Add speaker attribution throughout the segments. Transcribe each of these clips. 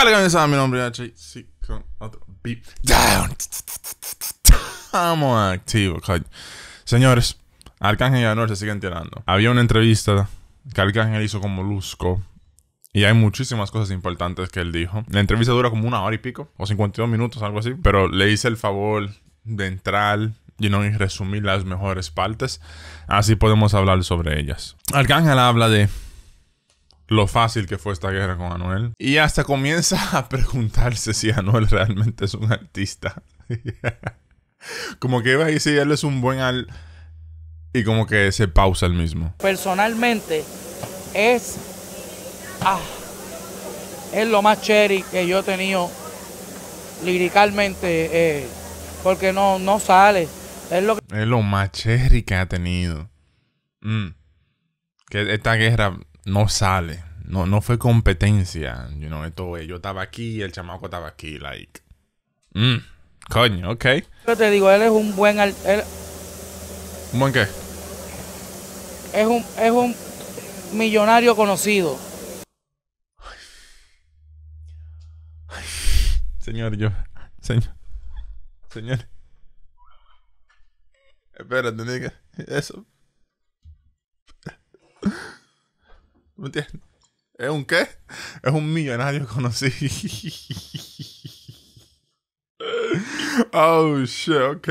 Speaker 1: Cargan esa, mi nombre es H. Sí, con otro beat down. Estamos activos, Señores, Arcángel y Anuel se siguen tirando. Había una entrevista que Arcángel hizo como Molusco. Y hay muchísimas cosas importantes que él dijo. La entrevista dura como una hora y pico, o 52 minutos, algo así. Pero le hice el favor de entrar y no y resumir las mejores partes. Así podemos hablar sobre ellas. Arcángel habla de lo fácil que fue esta guerra con Anuel. Y hasta comienza a preguntarse si Anuel realmente es un artista. como que va a decir, él es un buen al... Y como que se pausa el mismo.
Speaker 2: Personalmente, es... Ah, es lo más cherry que yo he tenido liricalmente. Eh, porque no, no
Speaker 1: sale. Es lo, es lo más cherry que ha tenido. Mm. Que esta guerra no sale. No, no fue competencia. You know, esto, eh, yo estaba aquí Y el chamaco estaba aquí. Like, mm, coño, ok.
Speaker 2: Yo te digo, él es un buen. ¿Un buen qué? Es un, es un millonario conocido.
Speaker 1: señor, yo. Señor. Señor. Espérate, niga Eso. ¿Me entiendes? ¿Es un qué? Es un millonario conocí. oh, shit, ok.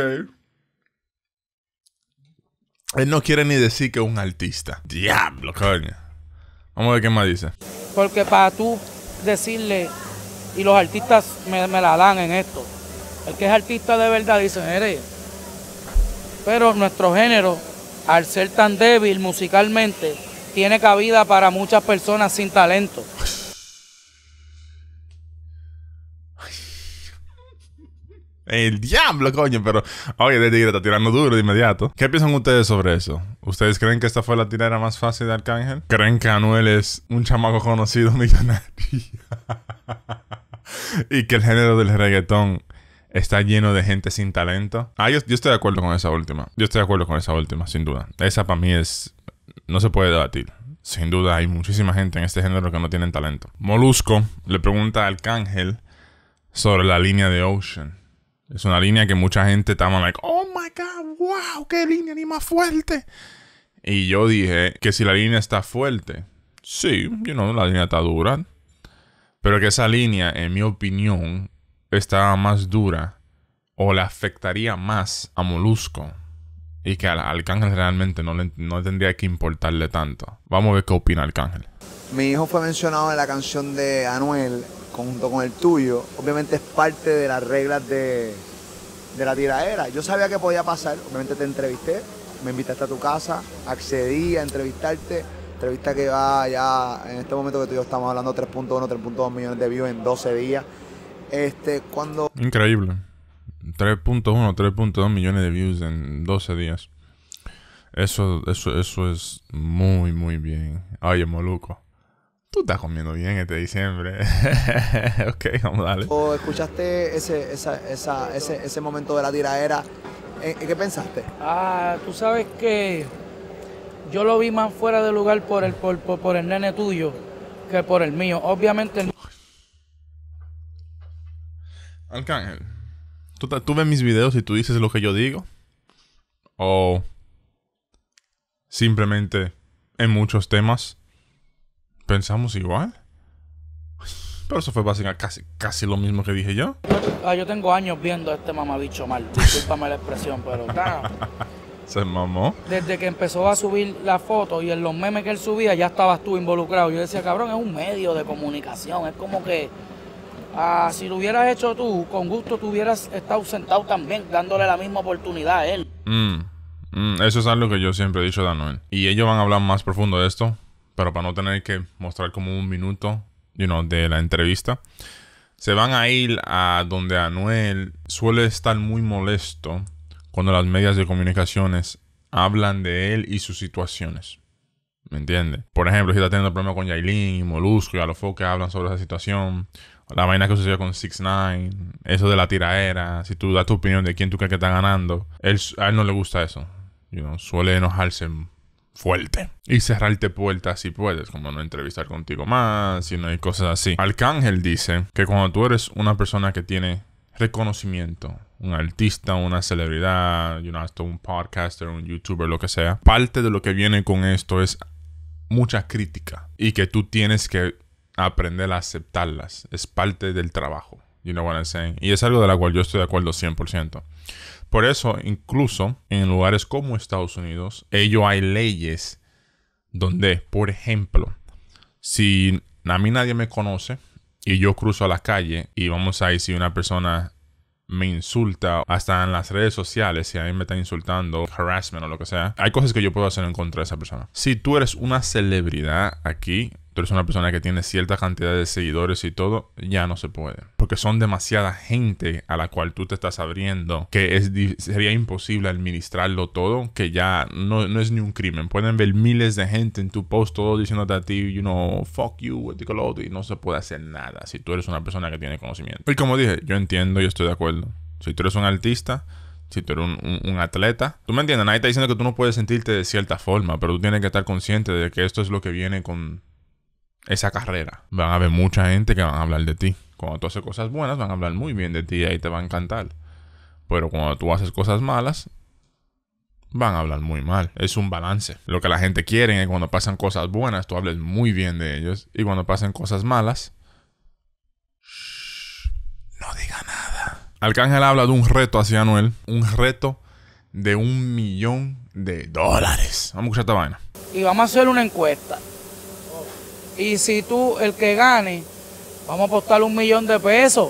Speaker 1: Él no quiere ni decir que es un artista. Diablo, coño. Vamos a ver qué más dice.
Speaker 2: Porque para tú decirle, y los artistas me, me la dan en esto, el que es artista de verdad dice, eres. Pero nuestro género, al ser tan débil musicalmente, tiene cabida para muchas personas sin talento.
Speaker 1: El diablo, coño, pero oye, de tigre está tirando duro de inmediato. ¿Qué piensan ustedes sobre eso? ¿Ustedes creen que esta fue la tirada más fácil de Arcángel? ¿Creen que Anuel es un chamaco conocido millonario? y que el género del reggaetón está lleno de gente sin talento. Ah, yo estoy de acuerdo con esa última. Yo estoy de acuerdo con esa última, sin duda. Esa para mí es no se puede debatir. Sin duda hay muchísima gente en este género que no tienen talento. Molusco le pregunta al Arcángel sobre la línea de Ocean. Es una línea que mucha gente está like, oh my god, wow, qué línea ni más fuerte. Y yo dije que si la línea está fuerte, sí, yo no la línea está dura. Pero que esa línea, en mi opinión, estaba más dura o le afectaría más a Molusco y que al Arcángel realmente no, le, no tendría que importarle tanto. Vamos a ver qué opina Arcángel.
Speaker 2: Mi hijo fue mencionado en la canción de Anuel junto con el tuyo. Obviamente es parte de las reglas de, de la tiradera. Yo sabía que podía pasar, obviamente te entrevisté, me invitaste a tu casa, accedí a entrevistarte. Entrevista que va ya en este momento que tú y yo estamos hablando 3.1, 3.2 millones de views en 12 días. Este, cuando.
Speaker 1: Increíble. 3.1, 3.2 millones de views en 12 días. Eso, eso, eso es muy, muy bien. Oye, Moluco. Tú estás comiendo bien este diciembre. ok, vamos dale
Speaker 2: ¿O escuchaste ese, esa, esa, ese, ese momento de la tiraera? qué pensaste? Ah, tú sabes que yo lo vi más fuera de lugar por el, por, por, el nene tuyo que por el mío. Obviamente el...
Speaker 1: Arcángel. ¿Tú, ves mis videos y tú dices lo que yo digo? ¿O simplemente en muchos temas pensamos igual? Pero eso fue básicamente casi, casi lo mismo que dije yo.
Speaker 2: Ah, yo tengo años viendo a este mamabicho mal. Disculpame la expresión, pero...
Speaker 1: Se mamó.
Speaker 2: Desde que empezó a subir la foto y en los memes que él subía ya estabas tú involucrado. Yo decía, cabrón, es un medio de comunicación. Es como que Ah, si lo hubieras hecho tú, con gusto tú hubieras estado sentado también, dándole la misma oportunidad a él.
Speaker 1: Mm, mm, eso es algo que yo siempre he dicho de Anuel. Y ellos van a hablar más profundo de esto, pero para no tener que mostrar como un minuto you de la entrevista, se van a ir a donde Anuel suele estar muy molesto cuando las medias de comunicaciones hablan de él y sus situaciones. ¿Me entiendes? Por ejemplo, si está teniendo problemas con Yailin y Molusco y a los que hablan sobre esa situación la vaina que sucedió con 6 9 eso de la tiraera, si tú das tu opinión de quién tú crees que está ganando, él, a él no le gusta eso. You know, suele enojarse fuerte y cerrarte puertas si puedes, como no entrevistar contigo más, si no hay cosas así. Arcángel dice que cuando tú eres una persona que tiene reconocimiento, un artista, una celebridad, un podcaster, un youtuber, lo que sea, parte de lo que viene con esto es mucha crítica y que tú tienes que aprender a aceptarlas. Es parte del trabajo. You know what I'm saying? Y es algo de lo cual yo estoy de acuerdo 100%. Por eso, incluso en lugares como Estados Unidos, ello hay leyes donde, por ejemplo, si a mí nadie me conoce y yo cruzo a la calle y vamos a ir si una persona me insulta, hasta en las redes sociales, si a mí me están insultando, harassment o lo que sea, hay cosas que yo puedo hacer en contra de esa persona. Si tú eres una celebridad aquí, tú eres una persona que tiene cierta cantidad de seguidores y todo, ya no se puede. Porque son demasiada gente a la cual tú te estás abriendo que es, sería imposible administrarlo todo, que ya no, es ni un crimen. Pueden ver miles de gente en tu post todo diciéndote a ti, you know, fuck you, y no se puede hacer nada si tú eres una persona que tiene conocimiento. Y como dije, yo entiendo y estoy de acuerdo. Si tú eres un artista, si tú eres un, un, atleta. Tú me entiendes, nadie está diciendo que tú no puedes sentirte de cierta forma, pero tú tienes que estar consciente de que esto es lo que viene con esa carrera. Van a haber mucha gente que van a hablar de ti. Cuando tú haces cosas buenas, van a hablar muy bien de ti y ahí te va a encantar. Pero cuando tú haces cosas malas, van a hablar muy mal. Es un balance. Lo que la gente quiere es cuando pasan cosas buenas, tú hables muy bien de ellos. Y cuando pasan cosas malas, no diga nada. Arcángel habla de un reto hacia Anuel. Un reto de un millón de dólares. Vamos a escuchar esta vaina.
Speaker 2: Y vamos a hacer una encuesta. Y si tú, el que gane, vamos a apostar un millón de pesos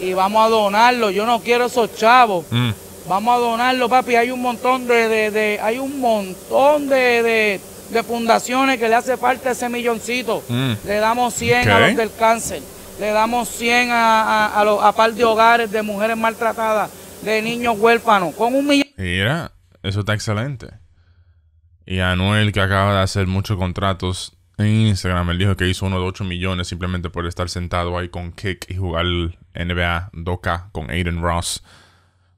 Speaker 2: y vamos a donarlo. Yo no quiero esos chavos. Mm. Vamos a donarlo, papi. Hay un montón de, hay un montón de, fundaciones que le hace falta ese milloncito. Mm. Le damos 100 a los del cáncer. Le damos 100 a, a, los, a par de hogares de mujeres maltratadas, de niños huérfanos, con un millón.
Speaker 1: Mira, eso está excelente. Y Anuel, que acaba de hacer muchos contratos en Instagram, él dijo que hizo uno de 8 millones simplemente por estar sentado ahí con Kick y jugar NBA Doca con Aiden Ross.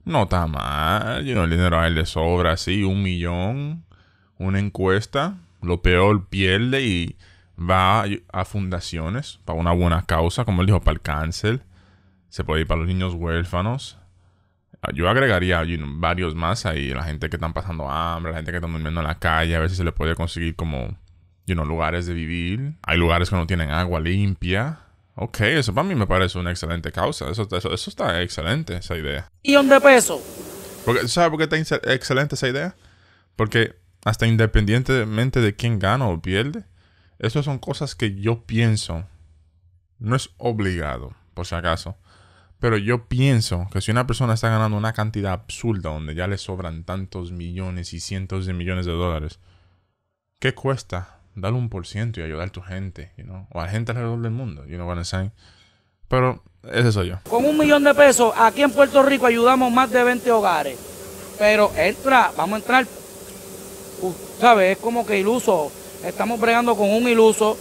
Speaker 1: No está mal, el dinero a él le sobra, sí, un millón, una encuesta, lo peor pierde y va a fundaciones para una buena causa, como él dijo, para el cáncer, se puede ir para los niños huérfanos. Ah, yo agregaría varios más ahí, la gente que están pasando hambre, la gente que está durmiendo en la calle, a ver si se le puede conseguir como y lugares de vivir. Hay lugares que no tienen agua limpia. Ok, eso para mí me parece una excelente causa. Eso, eso, está excelente, esa idea.
Speaker 2: ¿Y dónde peso
Speaker 1: Porque, ¿Sabes por qué está excelente esa idea? Porque hasta independientemente de quién gana o pierde, eso son cosas que yo pienso. No es obligado, por si acaso. Pero yo pienso que si una persona está ganando una cantidad absurda donde ya le sobran tantos millones y cientos de millones de dólares, ¿qué cuesta dar un por ciento y ayudar a tu gente, you o a gente alrededor del mundo, you know what I'm saying? Pero ese soy yo.
Speaker 2: Con un millón de pesos, aquí en Puerto Rico ayudamos más de 20 hogares. Pero entra, vamos a entrar, ¿sabes? Es como que iluso. Estamos bregando con un iluso.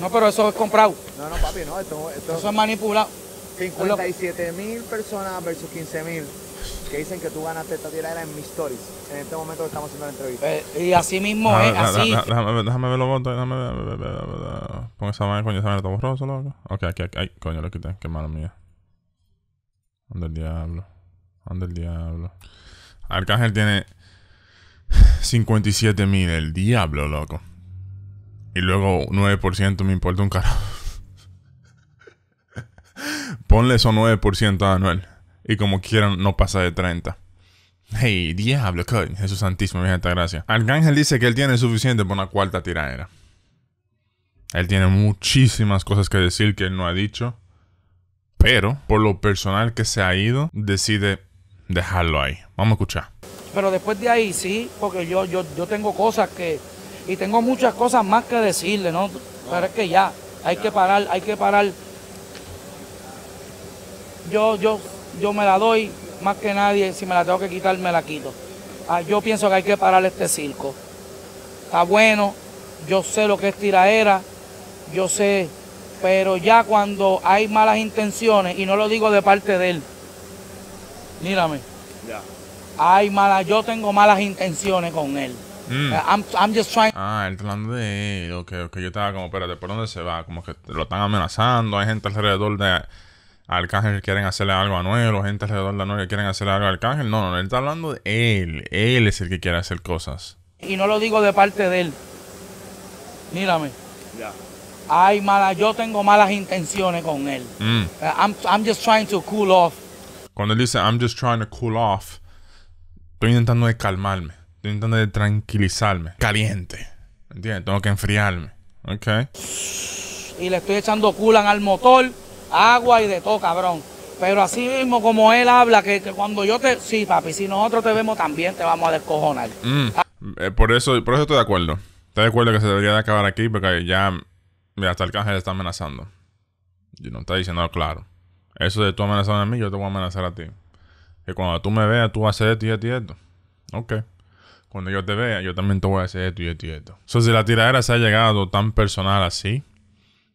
Speaker 2: No, pero eso es comprado. No, no, papi, no, esto, eso es manipulado. 57 mil personas versus 15 mil que dicen que tú ganaste esta era en mis stories, en este momento que estamos haciendo la entrevista. Eh, y así mismo es, eh, así.
Speaker 1: Déjame, ver los votos, Pon esa mano, coño, esa madre está borroso, loco. Ok, aquí, aquí, ay, coño, lo quité, qué mala mía. ¿Dónde el diablo, ¿Dónde el diablo. Arcángel tiene 57 mil, el diablo, loco. Y luego 9% me importa un carajo. Ponle esos 9% a Anuel y como quieran no pasa de 30. Hey, diablo, Eso Jesús Santísimo, mi gente, gracias. Arcángel dice que él tiene suficiente Para una cuarta tiradera. Él tiene muchísimas cosas que decir que él no ha dicho. Pero, por lo personal que se ha ido, decide dejarlo ahí. Vamos a escuchar.
Speaker 2: Pero después de ahí sí, porque yo, yo, yo tengo cosas que. Y tengo muchas cosas más que decirle, ¿no? Pero es que ya, hay que parar, hay que parar. Yo, yo yo me la doy más que nadie, si me la tengo que quitar, me la quito. Ah, yo pienso que hay que parar este circo. Está bueno, yo sé lo que es tiraera, yo sé, pero ya cuando hay malas intenciones, y no lo digo de parte de él, mírame, hay malas, yo tengo malas intenciones con él. Mm. Eh, I'm, just trying.
Speaker 1: Ah, él hablando de él, yo estaba como, espérate, ¿por dónde se va? Como que lo están amenazando, hay gente alrededor de Alcángel quieren hacerle algo a Noel gente alrededor de Noel quieren hacerle algo a Arcángel. No, no, él está hablando de él. Él es el que quiere hacer cosas.
Speaker 2: Y no lo digo de parte de él. Mírame. Ya. Hay mala, yo tengo malas intenciones con él. Mm. I'm, I'm just trying to cool off.
Speaker 1: Cuando él dice I'm just trying to cool off, estoy intentando de calmarme, estoy intentando de tranquilizarme, caliente. ¿Entiendes? Tengo que enfriarme. Ok.
Speaker 2: Y le estoy echando culan al motor agua y de todo, cabrón. Pero así mismo como él habla, que, cuando yo te... Sí, papi, si nosotros te vemos también te vamos a descojonar.
Speaker 1: Mm. Eh, por, eso, por eso estoy de acuerdo. Estoy de acuerdo que se debería de acabar aquí porque ya... Mira, hasta el canje está amenazando. Y no está diciendo claro. Eso de tú amenazar a mí, yo te voy a amenazar a ti. Que cuando tú me veas, tú vas a hacer esto y esto y esto. Ok. Cuando yo te vea, yo también te voy a hacer esto y esto y esto. Entonces, si la tiradera se ha llegado tan personal así,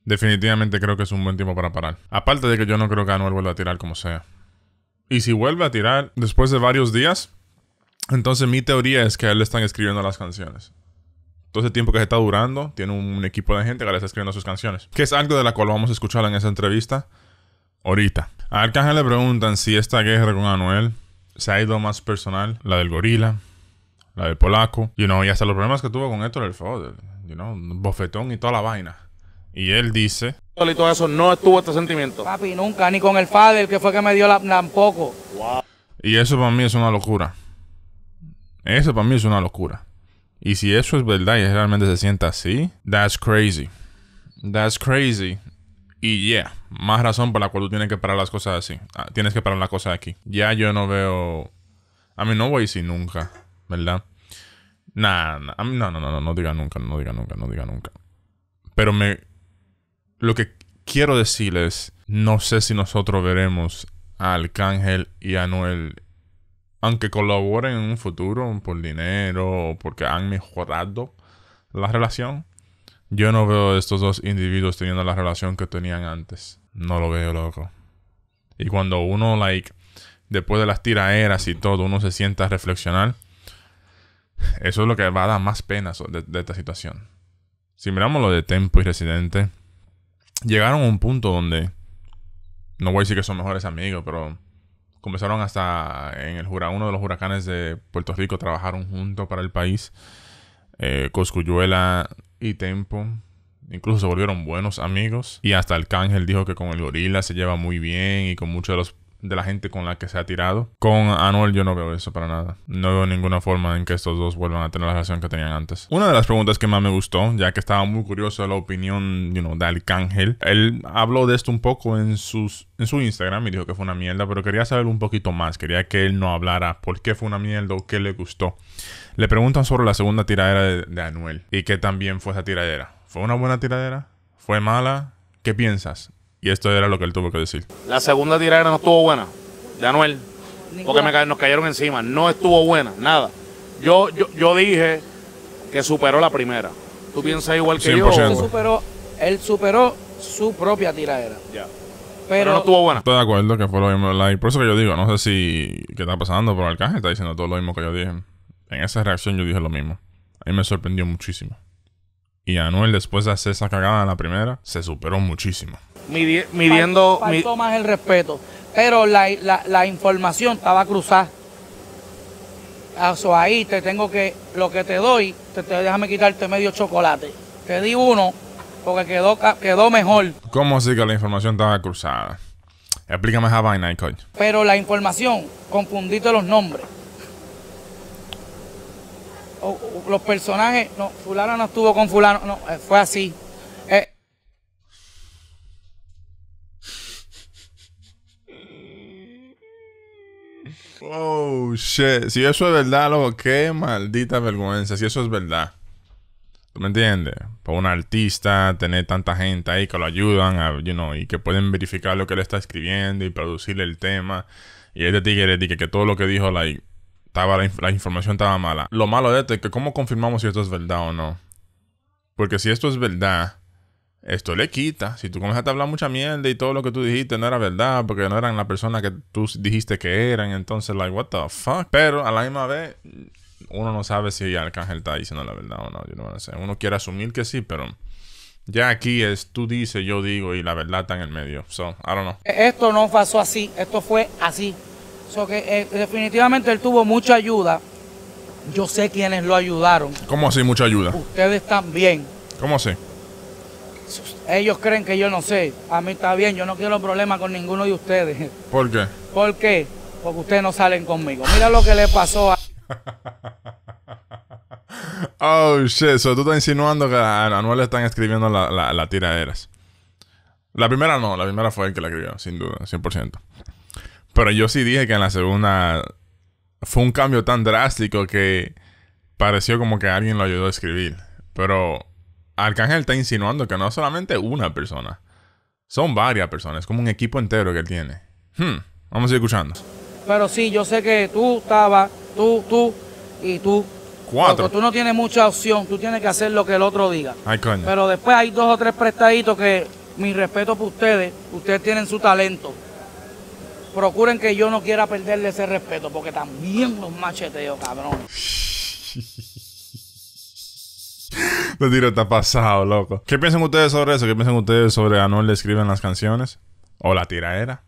Speaker 1: definitivamente creo que es un buen tiempo para parar. Aparte de que yo no creo que Anuel vuelva a tirar como sea. Y si vuelve a tirar después de varios días, entonces mi teoría es que a él le están escribiendo las canciones. Todo ese tiempo que se está durando, tiene un equipo de gente que le está escribiendo sus canciones. Que es algo de la cual vamos a escuchar en esa entrevista ahorita. A Arcángel le preguntan si esta guerra con Anuel se ha ido más personal, la del gorila, la del polaco, you know, y hasta los problemas que tuvo con Héctor el you know, bofetón y toda la vaina. Y él dice... Y
Speaker 2: todo eso, no estuvo este sentimiento. Papi, nunca, ni con el father, que fue que
Speaker 1: me dio la... tampoco. Y eso para mí es una locura. Eso para mí es una locura. Y si eso es verdad y realmente se sienta así, that's crazy. That's crazy. Y yeah, más razón por la cual tú tienes que parar las cosas así. Ah, tienes que parar las cosas aquí. Ya yo no veo. A mí no voy a decir nunca, ¿verdad? Nah, no, no, no, no, no diga nunca, no diga nunca, no diga nunca. Pero me, lo que quiero decirles, no sé si nosotros veremos a Arcángel y a Noel, aunque colaboren en un futuro por dinero o porque han mejorado la relación. Yo no veo a estos dos individuos teniendo la relación que tenían antes. No lo veo, loco. Y cuando uno, like, después de las tiraeras y todo, uno se sienta a reflexionar, eso es lo que va a dar más pena de, de esta situación. Si miramos lo de Tempo y Residente, llegaron a un punto donde, no voy a decir que son mejores amigos, pero comenzaron hasta en el jura, uno de los huracanes de Puerto Rico, trabajaron juntos para el país. Eh, Cosculluela y Tempo. Incluso se volvieron buenos amigos. Y hasta Arcángel dijo que con el gorila se lleva muy bien y con muchos de los de la gente con la que se ha tirado. Con Anuel yo no veo eso para nada. No veo ninguna forma en que estos dos vuelvan a tener la relación que tenían antes. Una de las preguntas que más me gustó, ya que estaba muy curioso la opinión de Alcángel. él habló de esto un poco en, sus, en su Instagram y dijo que fue una mierda, pero quería saber un poquito más. Quería que él no hablara por qué fue una mierda o qué le gustó. Le preguntan sobre la segunda tiradera de, Anuel y qué también fue esa tiradera. ¿Fue una buena tiradera? ¿Fue mala? ¿Qué piensas? Y esto era lo que él tuvo que decir. La segunda tiradera no estuvo buena, de Anuel,
Speaker 2: porque nos cayeron encima. No estuvo buena, nada. Yo, yo, yo dije que superó la primera. ¿Tú piensas igual que yo? Superó, él superó su propia tiradera. Ya. Pero, no estuvo
Speaker 1: buena. Estoy de acuerdo que fue lo mismo. por eso que yo digo, no sé si qué está pasando, pero el alcalde está diciendo todo lo mismo que yo dije. En esa reacción yo dije lo mismo. A mí me sorprendió muchísimo y Anuel después de hacer esa cagada en la primera, se superó muchísimo.
Speaker 2: midiendo... Faltó, más el respeto, pero la, información estaba cruzada. Eso ah, ahí te tengo que, lo que te doy, te, déjame quitarte medio chocolate. Te di uno
Speaker 1: porque quedó, quedó mejor. ¿Cómo así que la información estaba cruzada? Explícame esa vaina,
Speaker 2: Pero la información, confundiste los nombres los personajes, no, fulano no estuvo con fulano, no, eh, fue así. Eh,
Speaker 1: oh shit, si eso es verdad, loco, qué maldita vergüenza, si eso es verdad. ¿Tú me entiendes? Para un artista, tener tanta gente ahí que lo ayudan, you know, y que pueden verificar lo que él está escribiendo y producirle el tema. Y este tigre, que todo lo que dijo, La la, información estaba mala. Lo malo de esto es que cómo confirmamos si esto es verdad o no. Porque si esto es verdad, esto le quita. Si tú comenzaste a hablar mucha mierda y todo lo que tú dijiste no era verdad, porque no eran la persona que tú dijiste que eran, entonces, like, what the fuck. Pero a la misma vez, uno no sabe si el Arcángel está diciendo la verdad o no. Uno quiere asumir que sí, pero. Ya aquí es tú dices, yo digo y la verdad está en el medio. So,
Speaker 2: Esto no pasó así, esto fue así que, eh, definitivamente él tuvo mucha ayuda. Yo sé quiénes lo ayudaron.
Speaker 1: ¿Cómo así mucha ayuda?
Speaker 2: Ustedes también. ¿Cómo así? Ellos creen que yo no sé. A mí está bien, yo no quiero problemas con ninguno de ustedes. ¿Por qué? ¿Por qué? Porque ustedes no salen conmigo. Mira lo que le pasó a...
Speaker 1: oh, shit. tú estás insinuando que a Anuel le están escribiendo la, la, tiraderas. La primera no, la primera fue el que la escribió, sin duda, 100%. Pero yo sí dije que en la segunda fue un cambio tan drástico que pareció como que alguien lo ayudó a escribir. Pero Arcángel está insinuando que no es solamente una persona, son varias personas, como un equipo entero que él tiene. Hmm, vamos a ir escuchando. Pero sí,
Speaker 2: yo sé que tú estabas, tú, tú y tú. Cuatro. Porque tú no tienes mucha opción, tú tienes que hacer lo que el otro diga.
Speaker 1: Ay, coño. Pero
Speaker 2: después hay dos o tres prestaditos que, mi respeto por ustedes, ustedes tienen su talento procuren que yo no quiera perderle ese respeto, porque también los macheteo, cabrón.
Speaker 1: Lo tiro está pasado, loco. ¿Qué piensan ustedes sobre eso? ¿Qué piensan ustedes sobre Anuel le escriben las canciones? ¿O la tiraera?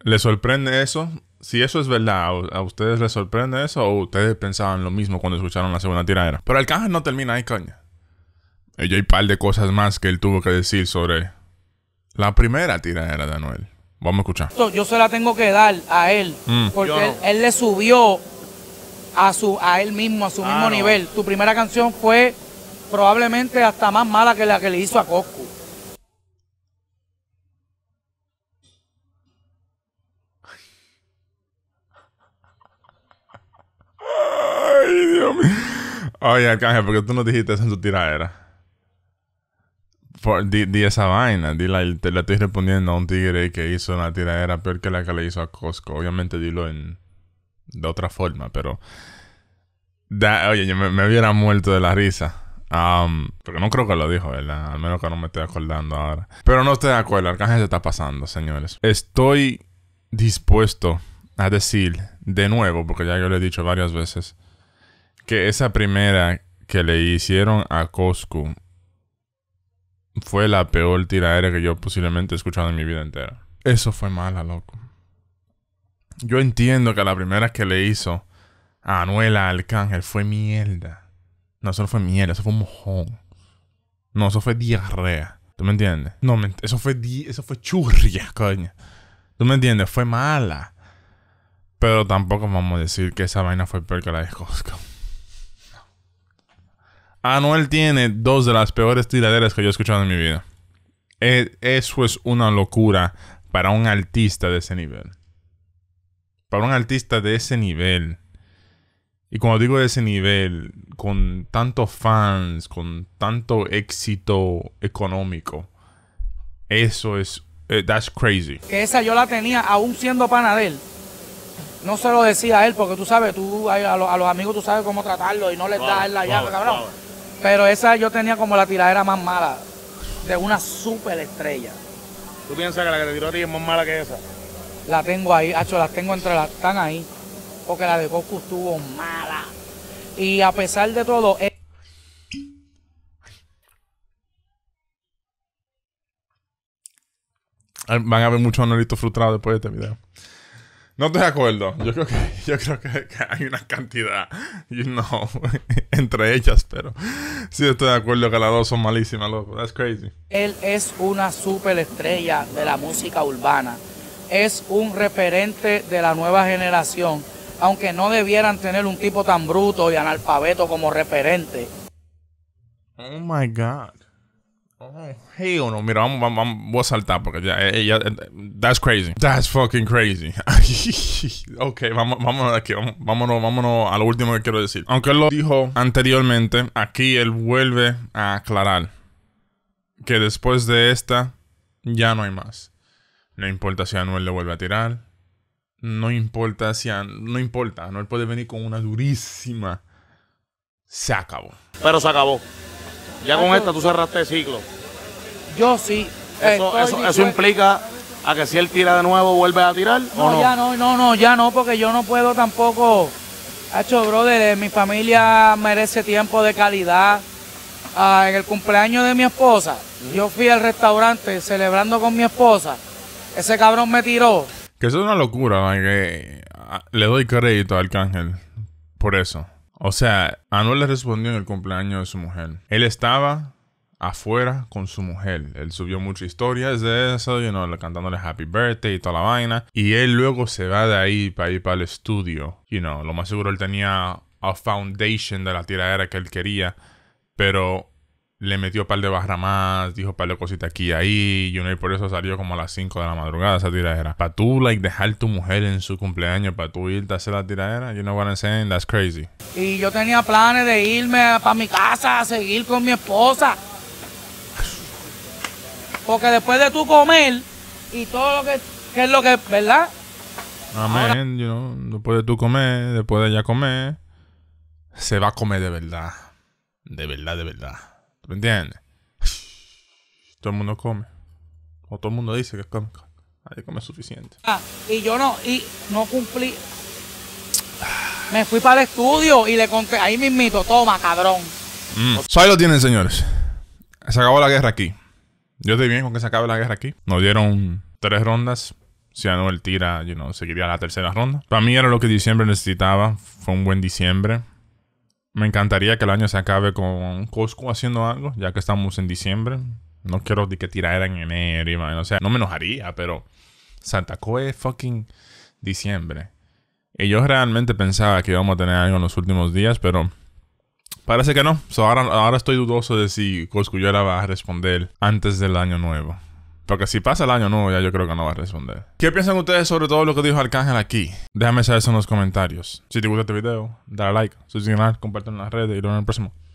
Speaker 1: ¿Les sorprende eso? Si eso es verdad, ¿a ustedes les sorprende eso? ¿O ustedes pensaban lo mismo cuando escucharon la segunda tiraera? Pero el canje no termina ahí, coña. Y hay un par de cosas más que él tuvo que decir sobre la primera tiraera de Anuel. Vamos a escuchar.
Speaker 2: Yo se la tengo que dar a él, mm. porque él, le subió a, su, a él mismo, a su ah, mismo nivel. Tu primera canción fue probablemente hasta más mala que la que le hizo a Cosco.
Speaker 1: Ay, Dios mío. Oye, Arcángel, ¿por qué tú no dijiste eso en tu tiradera? Por, di, esa vaina, di te, la estoy respondiendo a un tigre que hizo una tiradera peor que la que le hizo a Costco. Obviamente dilo en de otra forma, pero oye, yo me, hubiera muerto de la risa. Um, porque no creo que lo dijo, ¿verdad? Al menos que no me esté acordando ahora. Pero no estoy de acuerdo, Arcángel se está pasando, señores. Estoy dispuesto a decir de nuevo, porque ya yo le he dicho varias veces, que esa primera que le hicieron a Costco fue la peor tiradera que yo posiblemente he escuchado en mi vida entera. Eso fue mala, loco. Yo entiendo que la primera que le hizo a Anuela Arcángel fue mierda. No, eso no fue mierda, eso fue mojón. No, eso fue diarrea. ¿Tú me entiendes? No, eso fue eso fue churria, coño. ¿Tú me entiendes? Fue mala. Pero tampoco vamos a decir que esa vaina fue peor que la de Costco. Anuel tiene dos de las peores tiraderas que yo he escuchado en mi vida. E, eso es una locura para un artista de ese nivel. Para un artista de ese nivel. Y cuando digo de ese nivel, con tantos fans, con tanto éxito económico, eso es, eh, that's crazy.
Speaker 2: esa yo la tenía aún siendo él no se lo decía a él, porque tú sabes, tú a, los, amigos tú sabes cómo tratarlo y no les da das la llave, cabrón. Pero esa yo tenía como la tiradera más mala, de una super estrella. ¿Tú piensas que la que te tiró a ti es más mala que esa? La tengo ahí, hacho, las tengo entre las, están ahí, porque la de Coscu estuvo mala. Y a pesar de todo... Eh,
Speaker 1: van a haber muchos analistas frustrados después de este video. No estoy de acuerdo. Yo creo que, yo creo que, hay una cantidad, you know, entre ellas, pero sí estoy de acuerdo que las dos son malísimas, loco. That's crazy.
Speaker 2: Él es una superestrella de la música urbana. Es un referente de la nueva generación, aunque no debieran tener un tipo tan bruto y analfabeto como referente.
Speaker 1: Oh my God hey o no, mira, vamos, a saltar porque ya, eh, eh, that's crazy, that's fucking crazy. ok, vamos, vamos aquí, vámonos, a lo último que quiero decir. Aunque él lo dijo anteriormente, aquí él vuelve a aclarar que después de esta ya no hay más. No importa si Anuel le vuelve a tirar, no importa si Anuel, no importa, Anuel puede venir con una durísima. Se acabó. Pero se
Speaker 2: acabó. Ya con esta tú cerraste el ciclo. Yo sí. Eso, eh, eso, pues, pues, implica a que si él tira de nuevo, vuelve a tirar no, Ya no, no, no, ya no, porque yo no puedo tampoco. hecho, brother, eh, mi familia merece tiempo de calidad. Ah, en el cumpleaños de mi esposa, yo fui al restaurante celebrando con mi esposa. Ese cabrón me tiró.
Speaker 1: Que eso es una locura, ah, le doy crédito a Arcángel por eso. O sea, a no le respondió en el cumpleaños de su mujer. Él estaba afuera con su mujer. Él subió muchas historias de eso, you know, cantándole Happy Birthday y toda la vaina. Y él luego se va de ahí para ir para el estudio. You know, lo más seguro él tenía a foundation de la tiradera que él quería, pero le metió un par de barras más, dijo un par de cositas aquí y ahí, you know, y por eso salió como a las 5 de la madrugada esa tiradera. Para tú, like, dejar tu mujer en su cumpleaños, para tú irte a hacer la tiradera, you know what I'm saying, that's crazy.
Speaker 2: Y yo tenía planes de irme para mi casa a seguir con mi esposa, porque después de tú comer y todo lo que, que es lo que, ¿verdad?
Speaker 1: Amén, yo, después de tú comer, después de ya comer, se va a comer de verdad. De verdad, de verdad. ¿Tú me entiendes? Todo el mundo come. O todo el mundo dice que come. que come suficiente.
Speaker 2: Ah, y yo no, y no cumplí. Me fui para el estudio y le conté, ahí mismito, toma, cabrón.
Speaker 1: Mm. ahí lo tienen, señores. Se acabó la guerra aquí. Yo estoy bien con que se acabe la guerra aquí. Nos dieron tres rondas. Si Anuel tira, yo no seguiría la tercera ronda. Para mí era lo que diciembre necesitaba. Fue un buen diciembre. Me encantaría que el año se acabe con Costco haciendo algo, ya que estamos en diciembre. No quiero que tirara en enero. Y, o sea, no me enojaría, pero Santa Coe fucking diciembre. Y yo realmente pensaba que íbamos a tener algo en los últimos días, pero Parece que no. ahora, estoy dudoso de si Coscullera va a responder antes del año nuevo. Porque si pasa el año nuevo, ya yo creo que no va a responder. ¿Qué piensan ustedes sobre todo lo que dijo Arcángel aquí? Déjame saber eso en los comentarios. Si te gusta este video, dale like, suscríbete compártelo en las redes y nos vemos en el próximo.